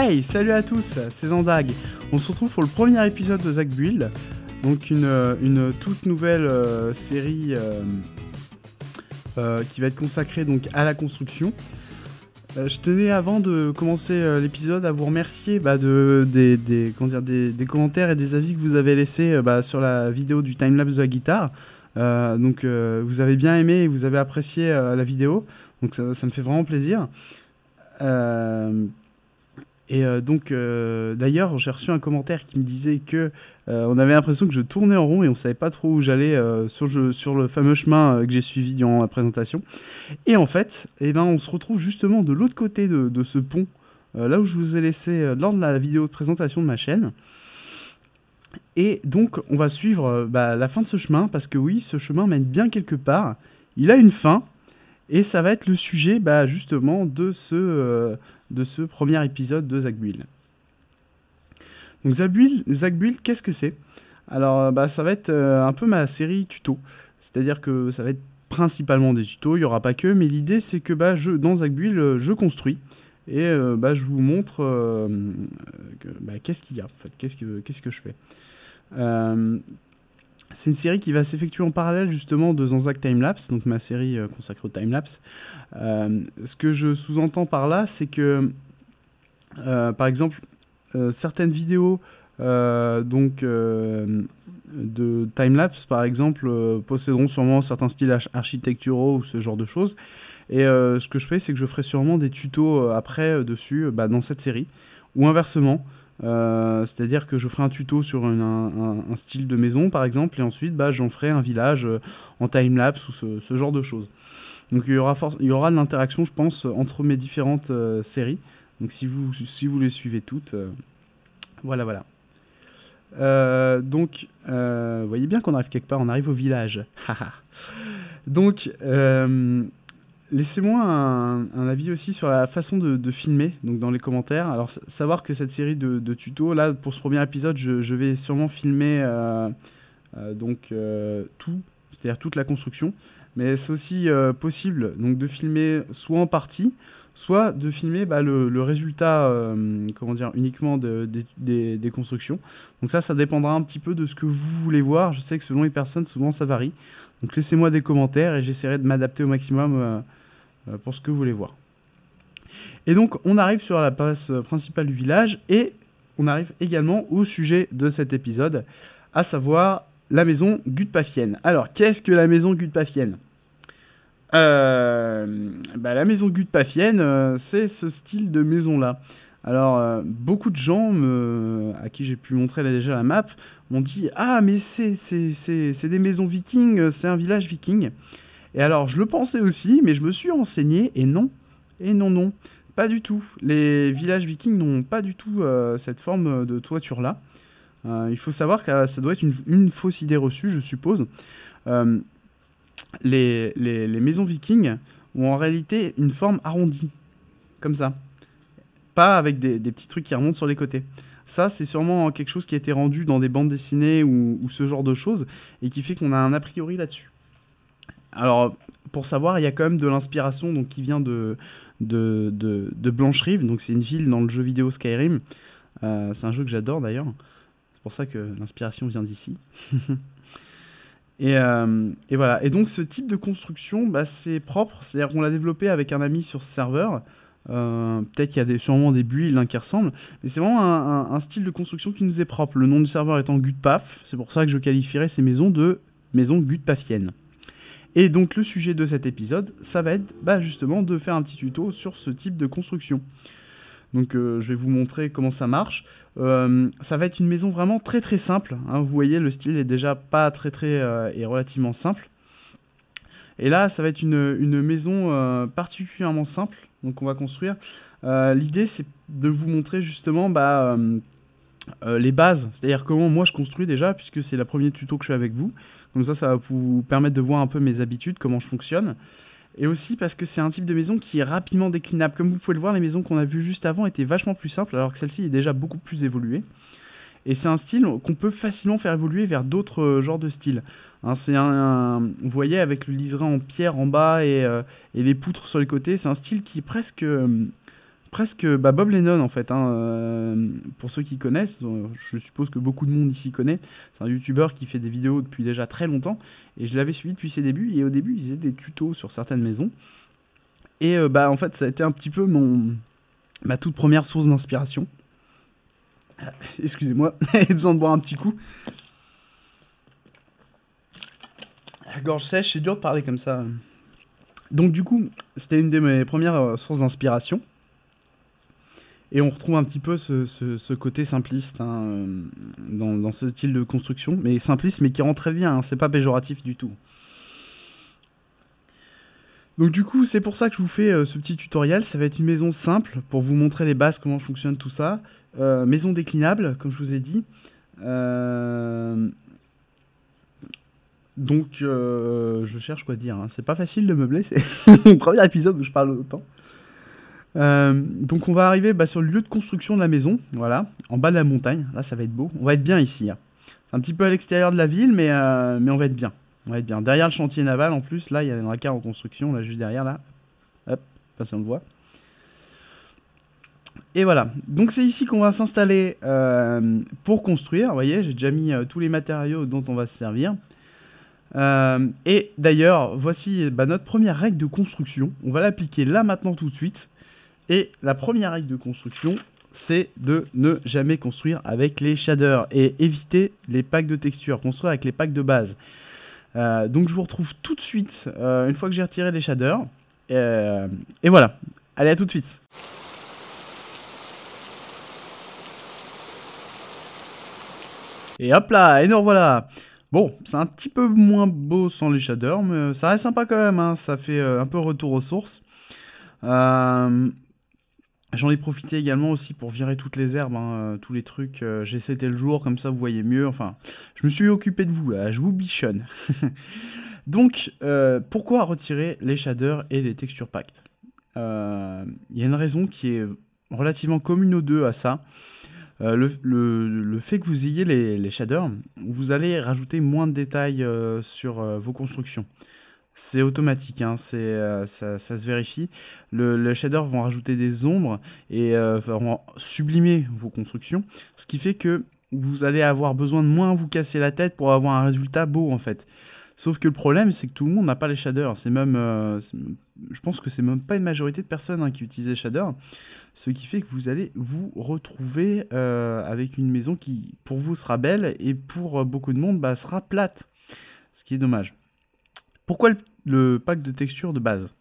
Hey, salut à tous, c'est Zandag. On se retrouve pour le premier épisode de Zach Build, donc une, euh, toute nouvelle euh, série euh, qui va être consacrée donc à la construction. Je tenais avant de commencer l'épisode à vous remercier bah, de, des, des, comment dire, des, commentaires et des avis que vous avez laissés bah, sur la vidéo du timelapse de la guitare. donc vous avez bien aimé et vous avez apprécié la vidéo, donc ça, ça, me fait vraiment plaisir. Et euh, donc, euh, d'ailleurs, j'ai reçu un commentaire qui me disait que euh, on avait l'impression que je tournais en rond et on savait pas trop où j'allais sur, le fameux chemin que j'ai suivi durant la présentation. Et en fait, eh ben, on se retrouve justement de l'autre côté de, ce pont, là où je vous ai laissé lors de la vidéo de présentation de ma chaîne. Et donc, on va suivre bah, la fin de ce chemin parce que oui, ce chemin mène bien quelque part. Il a une fin, et ça va être le sujet bah, justement de ce, euh, de ce premier épisode de Zagbuil. Donc Zagbuil, qu'est-ce que c'est Alors euh, bah, ça va être euh, un peu ma série tuto. C'est-à-dire que ça va être principalement des tutos, il n'y aura pas que, mais l'idée c'est que bah, je, dans Zagbuil, je construis. Et bah, je vous montre bah, qu'est-ce qu'il y a en fait, qu'est-ce que, qu'est-ce que je fais. C'est une série qui va s'effectuer en parallèle justement de Zanzac Timelapse, donc ma série euh, consacrée au timelapse. Euh, ce que je sous-entends par là, c'est que, euh, par exemple, certaines vidéos donc euh, de timelapse par exemple posséderont sûrement certains styles architecturaux ou ce genre de choses et ce que je fais c'est que je ferai sûrement des tutos après dessus bah, dans cette série ou inversement euh, c'est-à-dire que je ferai un tuto sur un, un, style de maison, par exemple, et ensuite bah, j'en ferai un village euh, en time-lapse ou ce, genre de choses. Donc il y aura, il y aura de l'interaction, je pense, entre mes différentes euh, séries. Donc si vous, si vous les suivez toutes, voilà, voilà. donc, voyez bien qu'on arrive quelque part, on arrive au village. donc, Laissez-moi un, avis aussi sur la façon de, filmer, donc dans les commentaires. Alors savoir que cette série de, tutos, là pour ce premier épisode, je, vais sûrement filmer euh, euh, donc euh, tout, c'est-à-dire toute la construction. Mais c'est aussi possible donc de filmer soit en partie, soit de filmer bah, le, résultat, comment dire, uniquement des, des constructions. Donc ça, ça dépendra un petit peu de ce que vous voulez voir. Je sais que selon les personnes, souvent ça varie. Donc laissez-moi des commentaires et j'essaierai de m'adapter au maximum euh, pour ce que vous voulez voir. Et donc on arrive sur la place principale du village et on arrive également au sujet de cet épisode, à savoir la maison Gutpafienne. Alors qu'est-ce que la maison Gutpafienne euh, bah, La maison Gutpafienne, euh, c'est ce style de maison-là. Alors beaucoup de gens à qui j'ai pu montrer là, déjà la map m'ont dit Ah mais c'est des maisons vikings, c'est un village viking. Et alors, je le pensais aussi, mais je me suis renseigné, et non, et non, non, pas du tout. Les villages vikings n'ont pas du tout euh, cette forme de toiture-là. Euh, il faut savoir que euh, ça doit être une, fausse idée reçue, je suppose. les, les, maisons vikings ont en réalité une forme arrondie, comme ça. Pas avec des, petits trucs qui remontent sur les côtés. Ça, c'est sûrement quelque chose qui a été rendu dans des bandes dessinées ou ce genre de choses, et qui fait qu'on a un a priori là-dessus. Alors, pour savoir, il y a quand même de l'inspiration qui vient de, Blanche Rive. Donc, c'est une ville dans le jeu vidéo Skyrim. Euh, c'est un jeu que j'adore d'ailleurs. C'est pour ça que l'inspiration vient d'ici. Euh, et, voilà. Et donc, ce type de construction, bah, c'est propre. C'est-à-dire qu'on l'a développé avec un ami sur ce serveur. Euh, peut-être qu'il y a des, sûrement des buis, l'un qui ressemble, mais c'est vraiment un, style de construction qui nous est propre. Le nom du serveur étant Gutpaf, c'est pour ça que je qualifierais ces maisons de maisons Gutpafiennes. Et donc le sujet de cet épisode, ça va être bah, justement de faire un petit tuto sur ce type de construction. Donc euh, je vais vous montrer comment ça marche. Euh, ça va être une maison vraiment très très simple. Hein. Vous voyez, le style est déjà pas très très euh, et relativement simple. Et là, ça va être une, une maison particulièrement simple. Donc on va construire. L'idée, c'est de vous montrer justement bah, euh, les bases, c'est-à-dire comment moi je construis déjà, puisque c'est la première tuto que je fais avec vous. Comme ça, ça va vous permettre de voir un peu mes habitudes, comment je fonctionne. Et aussi parce que c'est un type de maison qui est rapidement déclinable. Comme vous pouvez le voir, les maisons qu'on a vues juste avant étaient vachement plus simples, alors que celle-ci est déjà beaucoup plus évoluée. Et c'est un style qu'on peut facilement faire évoluer vers d'autres euh, genres de styles. Hein, c'est un, vous voyez, avec le liseré en pierre en bas et, euh, et les poutres sur les côtés, c'est un style qui est presque presque bah, Bob Lennon en fait. Hein, euh, pour ceux qui connaissent, euh, je suppose que beaucoup de monde ici connaît. C'est un youtubeur qui fait des vidéos depuis déjà très longtemps et je l'avais suivi depuis ses débuts. Et au début, il faisait des tutos sur certaines maisons. Et euh, bah en fait, ça a été un petit peu mon ma toute première source d'inspiration. Excusez-moi, j'ai besoin de boire un petit coup. La gorge sèche, c'est dur de parler comme ça. Donc du coup, c'était une de mes premières sources d'inspiration. Et on retrouve un petit peu ce, côté simpliste hein, dans, ce style de construction, mais simpliste, mais qui rend très bien, hein, c'est pas péjoratif du tout. Donc du coup, c'est pour ça que je vous fais euh, ce petit tutoriel. Ça va être une maison simple pour vous montrer les bases, comment fonctionne tout ça. Euh, maison déclinable, comme je vous ai dit. Euh, donc je cherche quoi dire. Hein. C'est pas facile de meubler. C'est mon premier épisode où je parle autant. Euh, donc on va arriver bah, sur le lieu de construction de la maison, voilà, en bas de la montagne. Là, ça va être beau. On va être bien ici. Hein. C'est un petit peu à l'extérieur de la ville, euh, mais, on va être bien. On va être bien. Derrière le chantier naval, en plus, là, il y a un raccard en construction, là, juste derrière, là. Hop, pas si on le voit. Et voilà, donc c'est ici qu'on va s'installer euh, pour construire. Vous voyez, j'ai déjà mis tous les matériaux dont on va se servir. et d'ailleurs, voici bah, notre première règle de construction. On va l'appliquer là maintenant tout de suite. Et la première règle de construction, c'est de ne jamais construire avec les shaders et éviter les packs de textures, construire avec les packs de base. Euh, donc je vous retrouve tout de suite euh, une fois que j'ai retiré les shaders. Euh, et voilà, allez à tout de suite. Et hop là, et nous voilà. Bon, c'est un petit peu moins beau sans les shaders, mais ça reste sympa quand même, hein. ça fait un peu retour aux sources. Euh, J'en ai profité également aussi pour virer toutes les herbes, hein, euh, tous les trucs. j'ai j'ai le jour, comme ça vous voyez mieux. Enfin, je me suis occupé de vous là, je vous bichonne. Donc, euh, pourquoi retirer les shaders et les textures pactes Il euh, y a une raison qui est relativement commune aux deux à ça. Le, fait que vous ayez les, shaders, vous allez rajouter moins de détails sur vos constructions c'est automatique, hein, c'est, euh, ça, ça, se vérifie. Le, le vont rajouter des ombres et euh, vont sublimer vos constructions, ce qui fait que vous allez avoir besoin de moins vous casser la tête pour avoir un résultat beau en fait. Sauf que le problème, c'est que tout le monde n'a pas les shaders. C'est même, euh, je pense que c'est même pas une majorité de personnes hein, qui utilisent les shaders. Ce qui fait que vous allez vous retrouver avec une maison qui, pour vous, sera belle et pour beaucoup de monde, bah, sera plate. Ce qui est dommage. Pourquoi le, pack de texture de base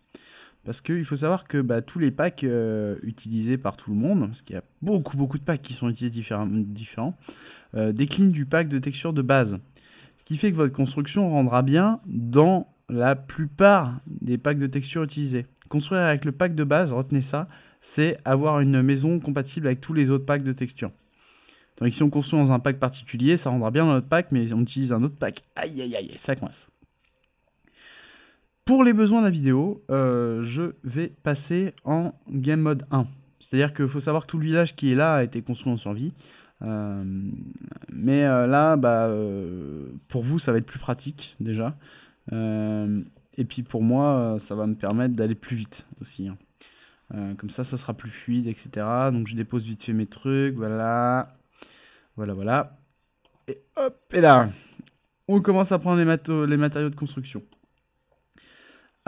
parce qu'il faut savoir que bah, tous les packs euh, utilisés par tout le monde, parce qu'il y a beaucoup beaucoup de packs qui sont utilisés différents, euh, déclinent du pack de texture de base. Ce qui fait que votre construction rendra bien dans la plupart des packs de textures utilisés. Construire avec le pack de base, retenez ça, c'est avoir une maison compatible avec tous les autres packs de texture. Donc si on construit dans un pack particulier, ça rendra bien dans notre pack, mais on utilise un autre pack. Aïe aïe aïe, ça coince. Pour les besoins de la vidéo, euh, je vais passer en game mode 1. C'est-à-dire qu'il faut savoir que tout le village qui est là a été construit en survie. Euh, mais euh, là, bah, pour vous, ça va être plus pratique déjà. et puis pour moi, ça va me permettre d'aller plus vite aussi. Hein. comme ça, ça sera plus fluide, etc. Donc je dépose vite fait mes trucs, voilà. Voilà, voilà. Et hop, et là, on commence à prendre les, les matériaux de construction.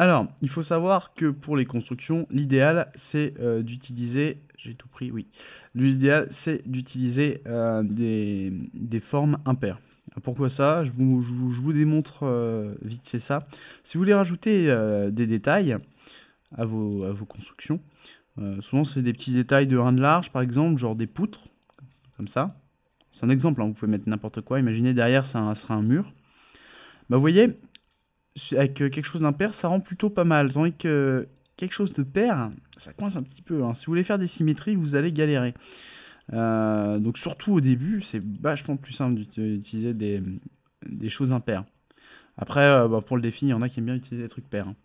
Alors, il faut savoir que pour les constructions, l'idéal c'est euh, d'utiliser, j'ai tout pris, oui, l'idéal c'est d'utiliser euh, des, formes impaires. Pourquoi ça je vous, je, vous, démontre euh, vite fait ça. Si vous voulez rajouter des détails à vos, constructions, souvent c'est des petits détails de 1 de large par exemple, genre des poutres, comme ça. C'est un exemple, hein, vous pouvez mettre n'importe quoi, imaginez derrière ça sera un mur. Bah, vous voyez, avec euh, quelque chose d'impair, ça rend plutôt pas mal. Tandis que quelque chose de pair, ça coince un petit peu. Hein. Si vous voulez faire des symétries, vous allez galérer. Euh, donc surtout au début, c'est vachement plus simple d'utiliser euh, des, des, choses impaires. Après, bah, pour le défi, il y en a qui aiment bien utiliser des trucs pairs. Hein.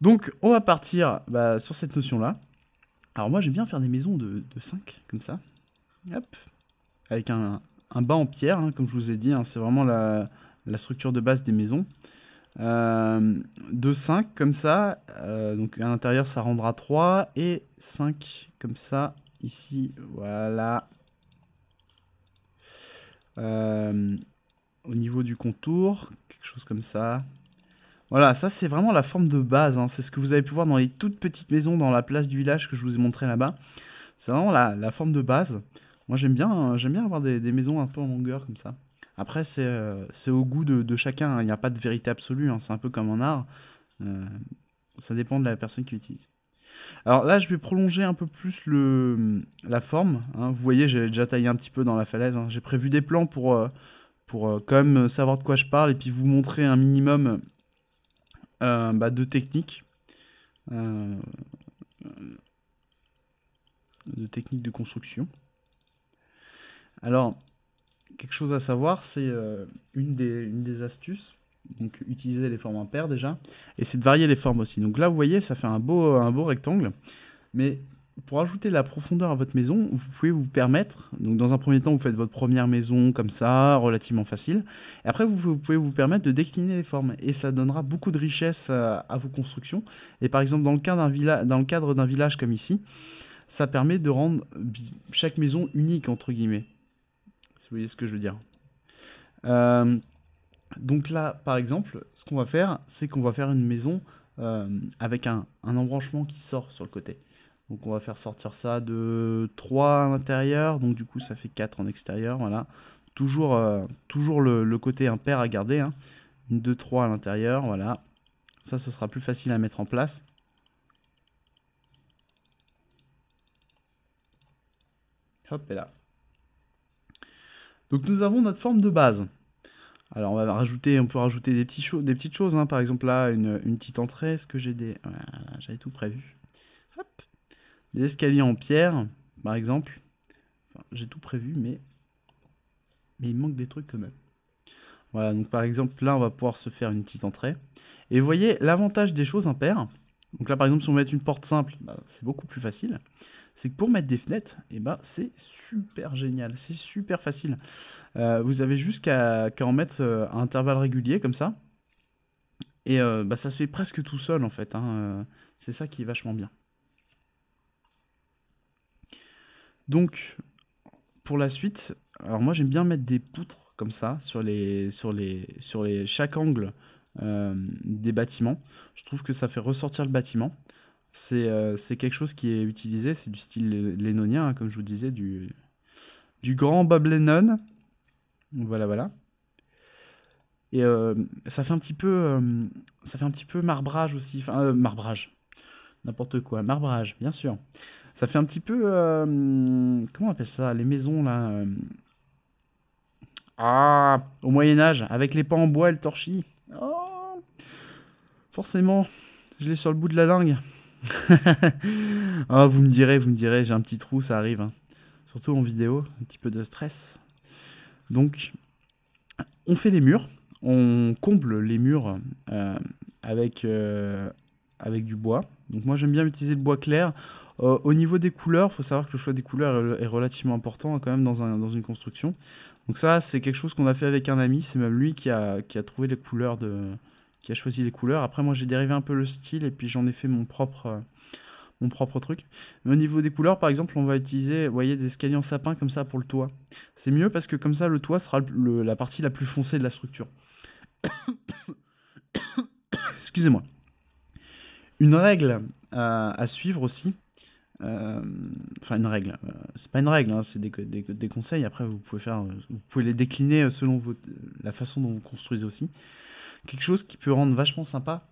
Donc on va partir bah, sur cette notion-là. Alors moi j'aime bien faire des maisons de, 5, comme ça. Hop. Avec un, bas en pierre, hein, comme je vous ai dit, c'est vraiment la, la, structure de base des maisons. 2, euh, 5 comme ça. Euh, donc à l'intérieur, ça rendra 3. Et 5 comme ça, ici. Voilà. Euh, au niveau du contour, quelque chose comme ça. Voilà, ça c'est vraiment la forme de base. Hein. C'est ce que vous avez pu voir dans les toutes petites maisons dans la place du village que je vous ai montré là-bas. C'est vraiment la, la, forme de base. Moi j'aime bien, j'aime bien avoir des, des, maisons un peu en longueur comme ça. Après, euh, c'est au goût de, chacun. Hein. Il n'y a pas de vérité absolue. Hein. C'est un peu comme en art. Euh, ça dépend de la personne qui l'utilise. Alors là, je vais prolonger un peu plus le, la forme. Hein. Vous voyez, j'ai déjà taillé un petit peu dans la falaise. J'ai prévu des plans pour, euh, quand même savoir de quoi je parle et puis vous montrer un minimum bah, de techniques. de techniques de construction. Alors, quelque chose à savoir, c'est euh, une, des, astuces donc utiliser les formes impaires déjà, et c'est de varier les formes aussi. Donc là, vous voyez, ça fait un beau, rectangle, mais pour ajouter la profondeur à votre maison, vous pouvez vous permettre, donc dans un premier temps, vous faites votre première maison comme ça, relativement facile, et après, vous, pouvez vous permettre de décliner les formes, et ça donnera beaucoup de richesse euh, à, vos constructions, et par exemple, dans le cadre d'un village comme ici, ça permet de rendre chaque maison unique, entre guillemets si vous voyez ce que je veux dire. Euh, donc là, par exemple, ce qu'on va faire, c'est qu'on va faire une maison euh, avec un, embranchement qui sort sur le côté. Donc on va faire sortir ça de 3 à l'intérieur, donc du coup ça fait 4 en extérieur, voilà. Toujours, euh, toujours le, le, côté impair à garder, hein. 2, 3 à l'intérieur, voilà. Ça, ce sera plus facile à mettre en place. Hop, et là. Donc nous avons notre forme de base. Alors on va rajouter, on peut rajouter des, petits des petites choses, hein. par exemple là, une, petite entrée, est-ce que j'ai des... j'avais tout prévu. Hop. Des escaliers en pierre, par exemple. j'ai tout prévu, mais... Mais il manque des trucs quand même. Voilà, donc par exemple là, on va pouvoir se faire une petite entrée. Et vous voyez, l'avantage des choses impaires, donc là par exemple si on met une porte simple, bah, c'est beaucoup plus facile c'est que pour mettre des fenêtres, eh ben, c'est super génial, c'est super facile. Euh, vous avez juste qu'à en mettre euh, à intervalles réguliers comme ça. Et euh, bah, ça se fait presque tout seul en fait. Hein, c'est ça qui est vachement bien. Donc, pour la suite, alors moi j'aime bien mettre des poutres comme ça sur les sur les sur les chaque angle des bâtiments. Je trouve que ça fait ressortir le bâtiment. Euh, c'est quelque chose qui est utilisé, c'est du style lénonien, hein, comme je vous disais, du, du grand Bob Lennon. Voilà, voilà. Et euh, ça fait un petit peu, euh, ça fait un petit peu marbrage aussi, enfin marbrage, n'importe quoi, marbrage, bien sûr. Ça fait un petit peu, comment on appelle ça, les maisons là. Ah, au Moyen Âge, avec les pans en bois et le torchis. Oh, forcément, je l'ai sur le bout de la langue. oh, vous me direz, vous me direz, j'ai un petit trou, ça arrive. Hein. Surtout en vidéo, un petit peu de stress. Donc, on fait les murs, on comble les murs euh, avec, euh, avec du bois. Donc moi j'aime bien utiliser le bois clair. Euh, au niveau des couleurs, il faut savoir que le choix des couleurs est, relativement important hein, quand même dans, une construction. Donc ça c'est quelque chose qu'on a fait avec un ami, c'est même lui qui qui a trouvé les couleurs de, a choisi les couleurs. Après, moi, j'ai dérivé un peu le style et puis j'en ai fait mon propre, euh, mon propre truc. au niveau des couleurs, par exemple, on va utiliser, voyez, des escaliers en sapin comme ça pour le toit. C'est mieux parce que comme ça, le toit sera la partie la plus foncée de la structure. Excusez-moi. Une règle euh, à, suivre aussi, euh, enfin une règle, c'est pas une règle, hein, c'est des, des, des, conseils. Après, vous pouvez faire, vous pouvez les décliner selon votre, la façon dont vous construisez aussi quelque chose qui peut rendre vachement sympa.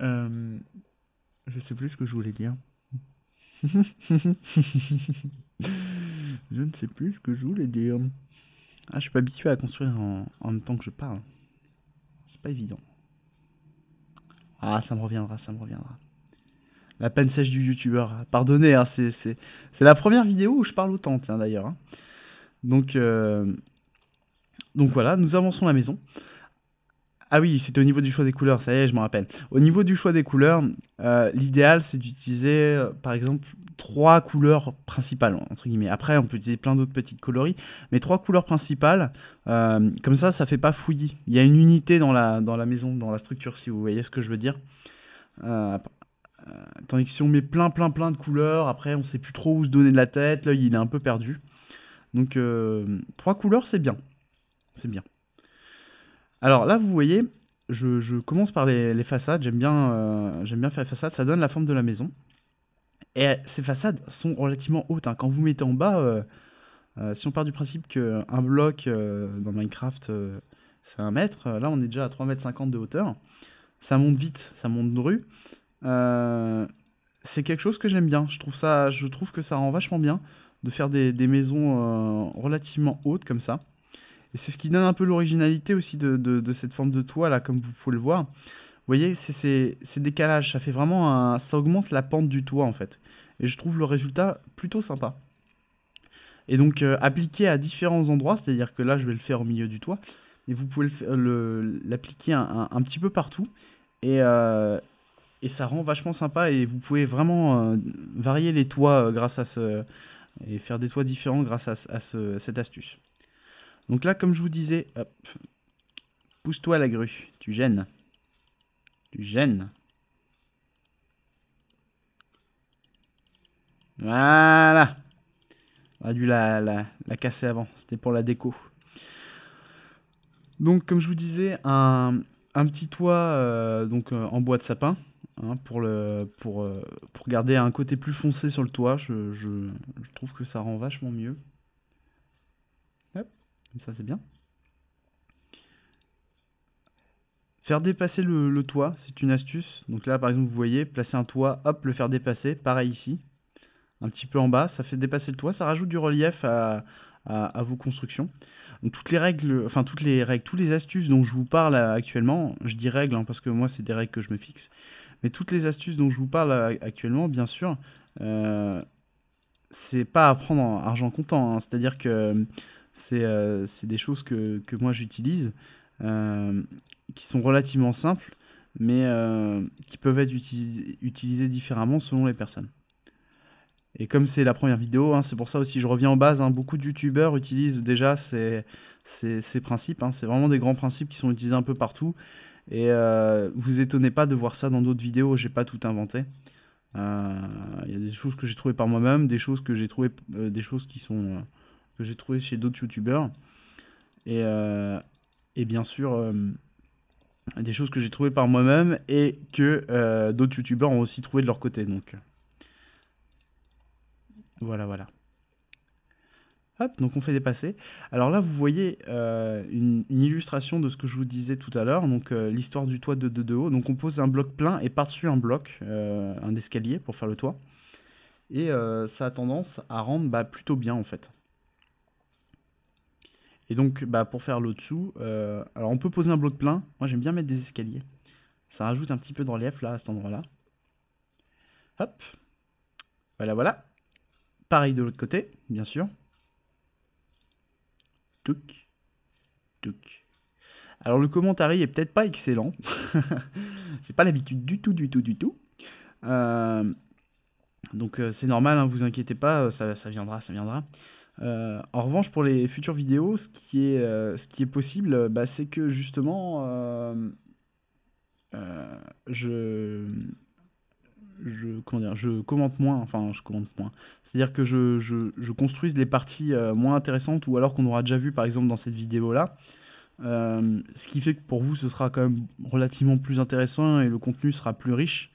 Euh, je sais plus ce que je voulais dire. je ne sais plus ce que je voulais dire. Ah, je suis pas habitué à construire en, même temps que je parle. C'est pas évident. Ah, ça me reviendra, ça me reviendra. La peine sèche du youtubeur. Pardonnez, hein, c'est la première vidéo où je parle autant, tiens d'ailleurs. Hein. Donc, euh, donc voilà, nous avançons la maison. Ah oui, c'était au niveau du choix des couleurs, ça y est, je m'en rappelle. Au niveau du choix des couleurs, euh, l'idéal c'est d'utiliser euh, par exemple trois couleurs principales, entre guillemets. Après, on peut utiliser plein d'autres petites coloris, mais trois couleurs principales, euh, comme ça, ça fait pas fouillis. Il y a une unité dans la, dans la maison, dans la structure, si vous voyez ce que je veux dire. tandis que si on met plein, plein, plein de couleurs, après on sait plus trop où se donner de la tête, l'œil il est un peu perdu. Donc trois couleurs, c'est bien. C'est bien. Alors là, vous voyez, je, commence par les, façades. J'aime bien, euh, j'aime bien faire les façades. Ça donne la forme de la maison. Et ces façades sont relativement hautes. Hein. Quand vous mettez en bas, euh, euh, si on part du principe qu'un bloc dans Minecraft, c'est un mètre, là on est déjà à 3,50 mètres de hauteur. Ça monte vite, ça monte de rue. c'est quelque chose que j'aime bien. Je trouve, ça, je trouve que ça rend vachement bien de faire des maisons relativement hautes comme ça. Et c'est ce qui donne un peu l'originalité aussi de, cette forme de toit, là, comme vous pouvez le voir. Vous voyez, c'est ces décalages, ça fait vraiment un, ça augmente la pente du toit en fait. Et je trouve le résultat plutôt sympa. Et donc euh, appliquer à différents endroits, c'est-à-dire que là je vais le faire au milieu du toit, mais vous pouvez l'appliquer le, un, petit peu partout. Euh, et, ça rend vachement sympa et vous pouvez vraiment euh, varier les toits grâce à ce et faire des toits différents grâce à cette astuce. Donc là, comme je vous disais, pousse-toi la grue, tu gênes. Tu gênes. Voilà. On a dû la, la, casser avant, c'était pour la déco. Donc comme je vous disais, un, petit toit euh, donc, euh, en bois de sapin. Hein, pour, le, pour, euh, pour garder un côté plus foncé sur le toit, je trouve que ça rend vachement mieux ça, c'est bien. Faire dépasser le, toit, c'est une astuce. Donc là, par exemple, vous voyez, placer un toit, hop, le faire dépasser. Pareil ici. Un petit peu en bas, ça fait dépasser le toit. Ça rajoute du relief à, vos constructions. Donc, toutes les règles, enfin toutes les règles, toutes les astuces dont je vous parle actuellement, je dis règles hein, parce que moi c'est des règles que je me fixe, mais toutes les astuces dont je vous parle actuellement, bien sûr, euh, c'est pas à prendre en argent comptant. Hein. C'est-à-dire que euh, c'est des choses que, moi j'utilise, euh, qui sont relativement simples, mais euh, qui peuvent être utilisées différemment selon les personnes. Et comme c'est la première vidéo, hein, c'est pour ça aussi je reviens en base. Hein, beaucoup de youtubeurs utilisent déjà ces, principes. Hein. c'est vraiment des grands principes qui sont utilisés un peu partout. Et vous étonnez pas de voir ça dans d'autres vidéos. J'ai pas tout inventé. Il y a des choses que j'ai trouvées par moi-même, des choses que j'ai trouvées, des choses qui sont que j'ai trouvé chez d'autres youtubeurs. Et, euh, et, bien sûr, euh, des choses que j'ai trouvées par moi-même et que euh, d'autres youtubeurs ont aussi trouvé de leur côté. Donc voilà, voilà. Hop, donc on fait dépasser. Alors là, vous voyez une, illustration de ce que je vous disais tout à l'heure, donc l'histoire du toit de, de, haut. Donc on pose un bloc plein et par-dessus un bloc, un escalier pour faire le toit. Et ça a tendance à rendre bah, plutôt bien en fait. Et donc, bah, pour faire l'autre dessous, euh, alors on peut poser un bloc plein. Moi, j'aime bien mettre des escaliers. Ça rajoute un petit peu de relief là, à cet endroit-là. Hop. Voilà, voilà. Pareil de l'autre côté, bien sûr. Touc. Touc. Alors, le commentaire est peut-être pas excellent. J'ai pas l'habitude du tout, du tout, du tout. Euh, donc, euh, c'est normal, hein, vous inquiétez pas, ça, ça viendra, ça viendra. Euh, en revanche, pour les futures vidéos, ce qui est, euh, ce qui est possible, bah, c'est que justement, euh, je, je, comment dire, je commente moins. Enfin, je commente moins. C'est-à-dire que je, je, je, construise les parties moins intéressantes ou alors qu'on aura déjà vu, par exemple, dans cette vidéo-là. ce qui fait que pour vous, ce sera quand même relativement plus intéressant et le contenu sera plus riche.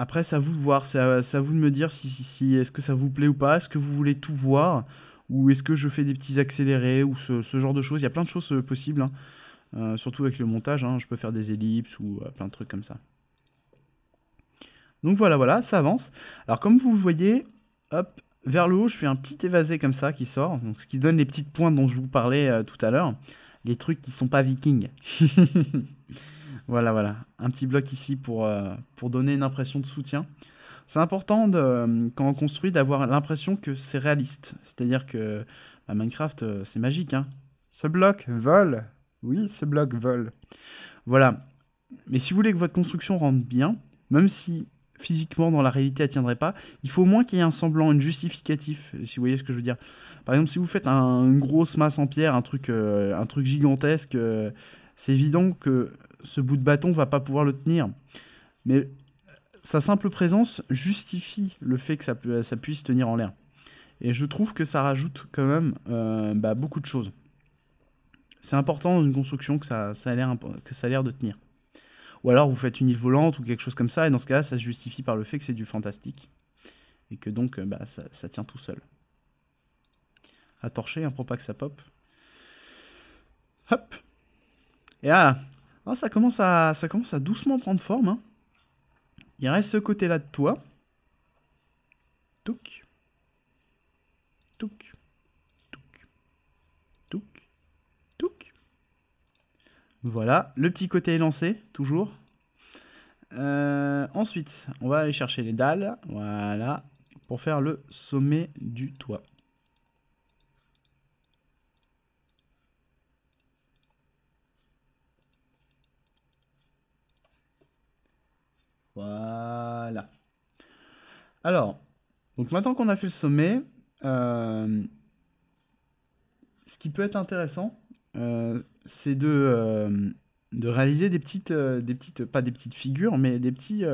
Après, c'est à vous de voir, c'est à, vous de me dire si, est-ce que ça vous plaît ou pas, est-ce que vous voulez tout voir, ou est-ce que je fais des petits accélérés, ou ce, genre de choses. Il y a plein de choses euh, possibles, hein. euh, surtout avec le montage, hein. je peux faire des ellipses ou euh, plein de trucs comme ça. Donc voilà, voilà, ça avance. Alors comme vous voyez, hop, vers le haut, je fais un petit évasé comme ça qui sort, donc ce qui donne les petites pointes dont je vous parlais tout à l'heure, les trucs qui ne sont pas vikings. Voilà, voilà. Un petit bloc ici pour, euh, pour donner une impression de soutien. C'est important, euh, quand on construit, d'avoir l'impression que c'est réaliste. C'est-à-dire que bah, Minecraft, euh, c'est magique. Hein. Ce bloc vole. Oui, ce bloc vole. Voilà. Mais si vous voulez que votre construction rentre bien, même si physiquement dans la réalité elle tiendrait pas, il faut au moins qu'il y ait un semblant, une justificatif, si vous voyez ce que je veux dire. Par exemple, si vous faites un, une grosse masse en pierre, un truc, un truc gigantesque, c'est évident que ce bout de bâton va pas pouvoir le tenir. Mais euh, sa simple présence justifie le fait que ça, puisse tenir en l'air. Et je trouve que ça rajoute quand même euh, bah, beaucoup de choses. C'est important dans une construction que ça, ça a l'air de tenir. Ou alors vous faites une île volante ou quelque chose comme ça, et dans ce cas-là, ça se justifie par le fait que c'est du fantastique. Et que donc, euh, bah, ça, tient tout seul. À torcher, hein, pour pas que ça pop. Hop. Et voilà, ah, ça, commence à, ça commence à doucement prendre forme. Hein. Il reste ce côté-là de toit. Touc. Touc. Touc. Touc. Voilà, le petit côté est lancé, toujours. Euh, ensuite, on va aller chercher les dalles. Voilà, pour faire le sommet du toit. Voilà. Alors, donc maintenant qu'on a fait le sommet, euh, ce qui peut être intéressant, euh, c'est de, euh, de réaliser des petites, des petites, pas des petites figures, mais des petits,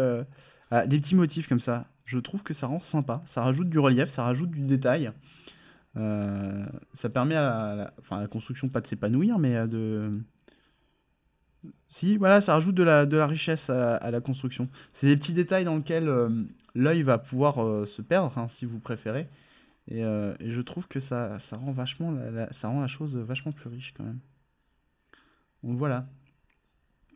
ah, des petits motifs comme ça. Je trouve que ça rend sympa, ça rajoute du relief, ça rajoute du détail. ça permet à la, la construction pas de s'épanouir, mais de, si, voilà, ça rajoute de la, de la richesse à, la construction. C'est des petits détails dans lesquels euh, l'œil va pouvoir euh, se perdre, hein, si vous préférez. Euh, et, je trouve que ça, ça, rend vachement la, ça rend la chose vachement plus riche quand même. Donc voilà.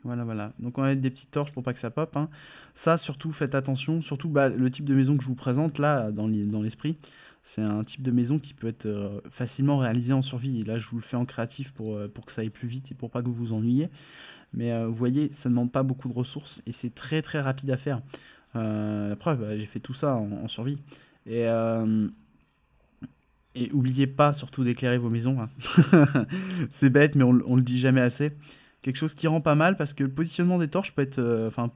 Voilà, voilà. Donc on va mettre des petites torches pour pas que ça pop. Hein. Ça, surtout, faites attention. Surtout, bah, le type de maison que je vous présente là, dans l'esprit, c'est un type de maison qui peut être facilement réalisé en survie. Et là, je vous le fais en créatif pour, pour que ça aille plus vite et pour pas que vous vous ennuyiez. Mais euh, vous voyez, ça ne demande pas beaucoup de ressources et c'est très très rapide à faire. Euh, la preuve, bah, j'ai fait tout ça en, survie. Et, euh, et oubliez pas surtout d'éclairer vos maisons. Hein. c'est bête, mais on, ne le dit jamais assez. Quelque chose qui rend pas mal parce que le positionnement des torches peut être. Enfin,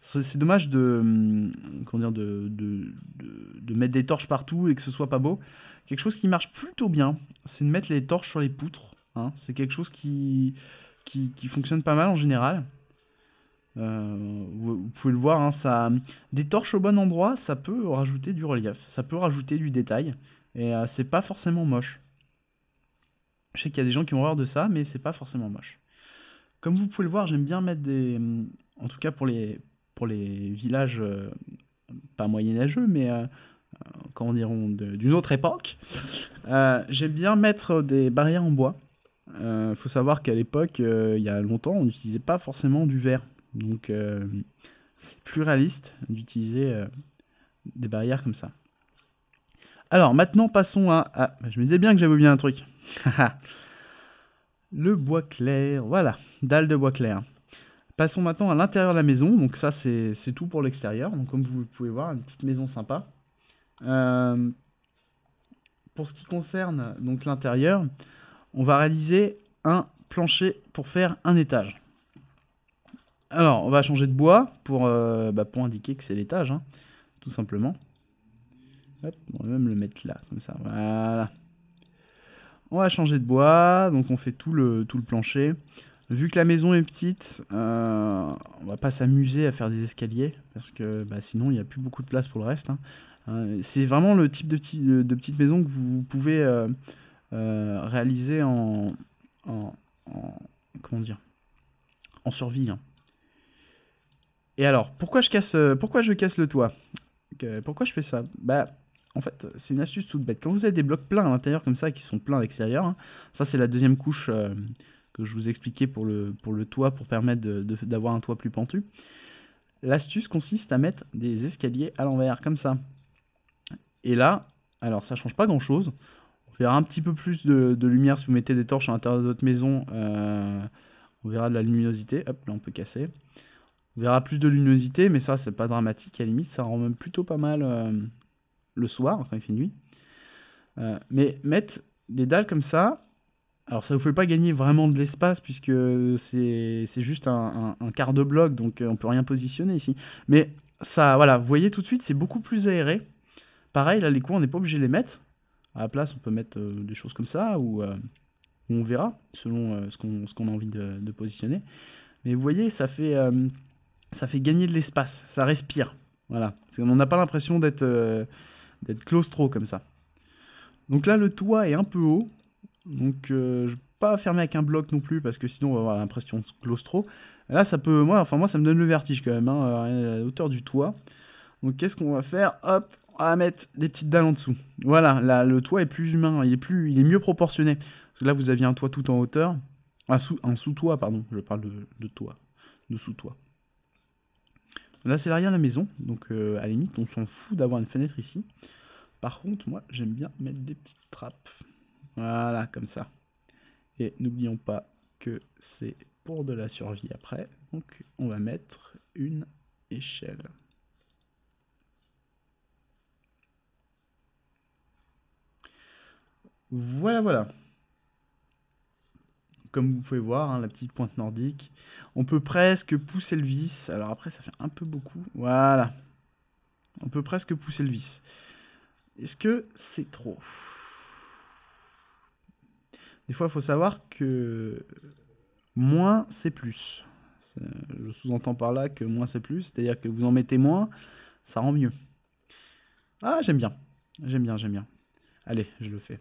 c'est dommage de, hum, comment dire, de, de, mettre des torches partout et que ce soit pas beau. Quelque chose qui marche plutôt bien, c'est de mettre les torches sur les poutres. Hein. C'est quelque chose qui, qui, fonctionne pas mal en général. Euh, vous, pouvez le voir, hein, ça, des torches au bon endroit, ça peut rajouter du relief, ça peut rajouter du détail, et euh, c'est pas forcément moche. Je sais qu'il y a des gens qui ont horreur de ça, mais c'est pas forcément moche. Comme vous pouvez le voir, j'aime bien mettre des, en tout cas pour les, pour les villages euh, pas moyenâgeux, mais comment dirons, d'une autre époque, j'aime bien mettre des barrières en bois il euh, faut savoir qu'à l'époque, euh, il y a longtemps, on n'utilisait pas forcément du verre. Donc euh, c'est plus réaliste d'utiliser des barrières comme ça. Alors maintenant, passons à... Ah, je me disais bien que j'avais oublié un truc. Le bois clair, voilà, dalle de bois clair. Passons maintenant à l'intérieur de la maison. Donc ça, c'est tout pour l'extérieur. Donc comme vous pouvez voir, une petite maison sympa. pour ce qui concerne donc l'intérieur, on va réaliser un plancher pour faire un étage. Alors, on va changer de bois pour, euh, bah, pour indiquer que c'est l'étage, hein, tout simplement. on va même le mettre là, comme ça, voilà. On va changer de bois, donc on fait tout le, tout le plancher. Vu que la maison est petite, euh, on va pas s'amuser à faire des escaliers, parce que bah, sinon il n'y a plus beaucoup de place pour le reste. Hein. Euh, c'est vraiment le type de, de, petite maison que vous pouvez... Euh, réalisé en, en, Comment dire En survie. Hein. Et alors, pourquoi je casse, euh, pourquoi je casse le toit Pourquoi je fais ça Bah. En fait, c'est une astuce toute bête. Quand vous avez des blocs pleins à l'intérieur comme ça, qui sont pleins à l'extérieur, hein, ça c'est la deuxième couche euh, que je vous expliquais pour le, pour le toit, pour permettre d'avoir un toit plus pentu. L'astuce consiste à mettre des escaliers à l'envers, comme ça. Et là, alors ça change pas grand chose. On verra un petit peu plus de, lumière si vous mettez des torches à l'intérieur de votre maison. Euh, on verra de la luminosité. Hop, là on peut casser. On verra plus de luminosité, mais ça c'est pas dramatique. À limite, ça rend même plutôt pas mal euh, le soir quand il fait nuit. Euh, mais mettre des dalles comme ça, alors ça vous fait pas gagner vraiment de l'espace puisque c'est juste un, quart de bloc, donc on peut rien positionner ici. Mais ça, voilà, vous voyez tout de suite, c'est beaucoup plus aéré. Pareil, là les coins, on n'est pas obligé de les mettre à la place, on peut mettre euh, des choses comme ça, ou euh, on verra, selon euh, ce qu'on a envie de, positionner. Mais vous voyez, ça fait, ça fait gagner de l'espace, ça respire. Voilà. On n'a pas l'impression d'être claustro comme ça. Donc là, le toit est un peu haut. Donc je ne vais pas fermer avec un bloc non plus parce que sinon on va avoir l'impression de claustro. Là, ça peut, moi, enfin moi, ça me donne le vertige quand même, hein, la hauteur du toit. Donc qu'est-ce qu'on va faire Hop, à mettre des petites dalles en dessous. Voilà, là, le toit est plus humain, il est, plus, il est mieux proportionné. Parce que là, vous aviez un toit tout en hauteur, un sous-toit, pardon, je parle de, de toit, de sous-toit. Là, c'est l'arrière de la maison, donc euh, à la limite, on s'en fout d'avoir une fenêtre ici. Par contre, moi, j'aime bien mettre des petites trappes. Voilà, comme ça. Et n'oublions pas que c'est pour de la survie après, donc on va mettre une échelle. Voilà, voilà. Comme vous pouvez voir, hein, la petite pointe nordique. On peut presque pousser le vis. Alors après, ça fait un peu beaucoup. Voilà. On peut presque pousser le vis. Est-ce que c'est trop Des fois, il faut savoir que moins, c'est plus. Je sous-entends par là que moins, c'est plus. C'est-à-dire que vous en mettez moins, ça rend mieux. Ah, j'aime bien. J'aime bien, j'aime bien. Allez, je le fais.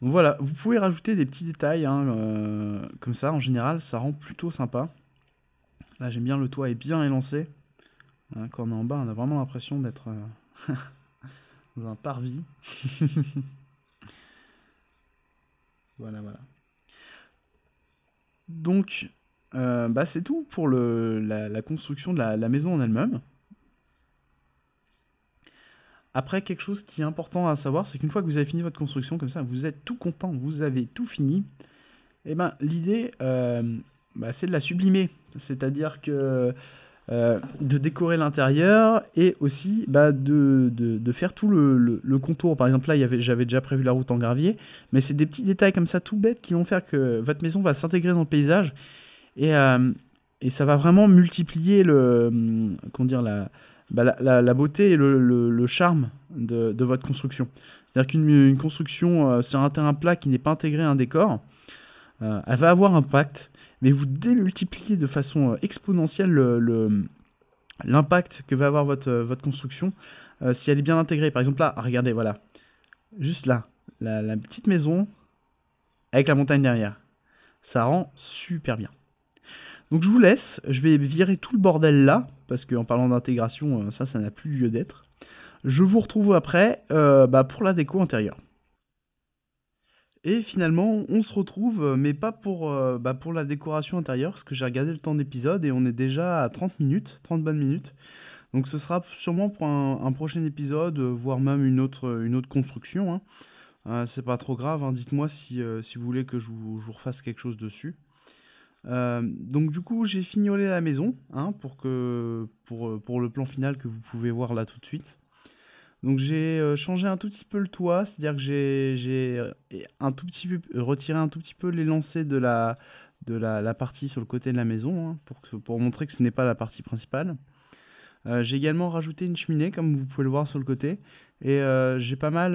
Donc Voilà, vous pouvez rajouter des petits détails, hein, euh, comme ça, en général, ça rend plutôt sympa. Là, j'aime bien, le toit est bien élancé. Hein, quand on est en bas, on a vraiment l'impression d'être euh, dans un parvis. voilà, voilà. Donc, euh, bah, c'est tout pour le, la, construction de la maison en elle-même. Après, quelque chose qui est important à savoir, c'est qu'une fois que vous avez fini votre construction, comme ça, vous êtes tout content, vous avez tout fini. Et eh ben, l'idée, euh, bah, c'est de la sublimer, c'est-à-dire que euh, de décorer l'intérieur et aussi bah, de, faire tout le, contour. Par exemple, là, j'avais déjà prévu la route en gravier, mais c'est des petits détails comme ça, tout bête, qui vont faire que votre maison va s'intégrer dans le paysage et, euh, et, ça va vraiment multiplier le, hum, comment dire, la, bah, la, beauté et le, charme de, votre construction. C'est-à-dire qu'une construction euh, sur un terrain plat qui n'est pas intégré à un décor, euh, elle va avoir un impact, mais vous démultipliez de façon euh, exponentielle l'impact que va avoir votre, construction si elle est bien intégrée. Par exemple, là, regardez, voilà. Juste là, la petite maison avec la montagne derrière. Ça rend super bien. Donc je vous laisse, je vais virer tout le bordel là parce qu'en parlant d'intégration, euh, ça, ça n'a plus lieu d'être. Je vous retrouve après euh, bah, pour la déco intérieure. Et finalement, on se retrouve, euh, mais pas pour, bah, pour la décoration intérieure, parce que j'ai regardé le temps d'épisode et on est déjà à 30 minutes, 30 bonnes minutes. Donc ce sera sûrement pour un, prochain épisode, voire même une autre, une autre construction. Hein. c'est pas trop grave, hein. dites-moi si, si, vous voulez que je vous, je vous refasse quelque chose dessus. Euh, donc du coup, j'ai fignolé la maison hein, pour, que, pour, euh, pour, le plan final que vous pouvez voir là tout de suite. Donc j'ai euh, changé un tout petit peu le toit, c'est-à-dire que j'ai un tout petit peu, retiré un tout petit peu les lancers de la, de la, partie sur le côté de la maison hein, pour, pour montrer que ce n'est pas la partie principale. j'ai également rajouté une cheminée, comme vous pouvez le voir sur le côté, et j'ai pas mal,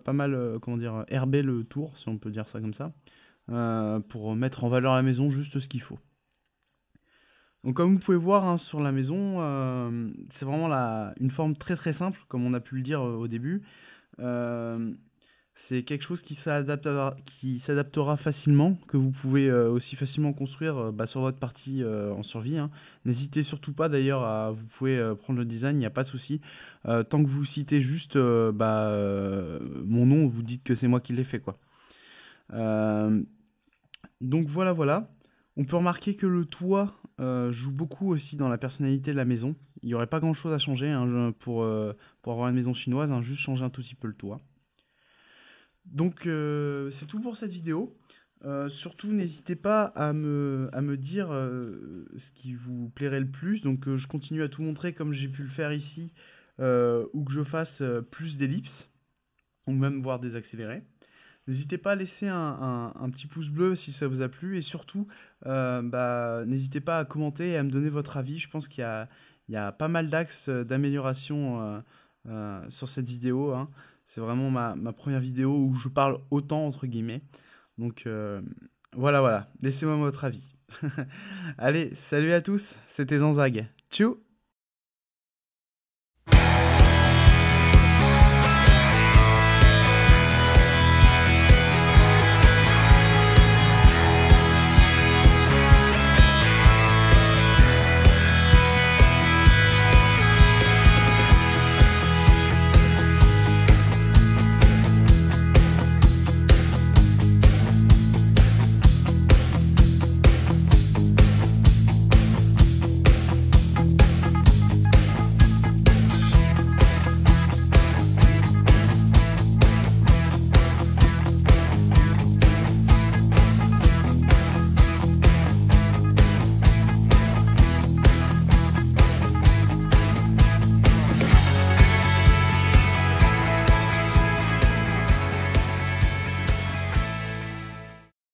pas mal, comment dire, herbé le tour, si on peut dire ça comme ça. Euh, pour mettre en valeur la maison juste ce qu'il faut. Donc comme vous pouvez voir hein, sur la maison, euh, c'est vraiment la, une forme très très simple, comme on a pu le dire euh, au début. c'est quelque chose qui s'adaptera facilement, que vous pouvez aussi facilement construire bah, sur votre partie en survie. Hein. N'hésitez surtout pas d'ailleurs à vous pouvez prendre le design, il n'y a pas de souci. tant que vous citez juste bah, mon nom, vous dites que c'est moi qui l'ai fait quoi. Euh, donc voilà, voilà. On peut remarquer que le toit euh, joue beaucoup aussi dans la personnalité de la maison. Il n'y aurait pas grand chose à changer hein, pour, euh, pour avoir une maison chinoise, hein, juste changer un tout petit peu le toit. Donc c'est tout pour cette vidéo. surtout n'hésitez pas à me, à me dire ce qui vous plairait le plus. Donc je continue à tout montrer comme j'ai pu le faire ici, ou que je fasse plus d'ellipses, ou même voir des accélérés. N'hésitez pas à laisser un, petit pouce bleu si ça vous a plu et surtout, euh, bah, n'hésitez pas à commenter et à me donner votre avis. Je pense qu'il y, a, pas mal d'axes euh, d'amélioration euh, sur cette vidéo. Hein. C'est vraiment ma, ma, première vidéo où je parle autant, entre guillemets. Donc voilà, voilà. Laissez-moi votre avis. Allez, salut à tous, c'était Zanzag. Tchou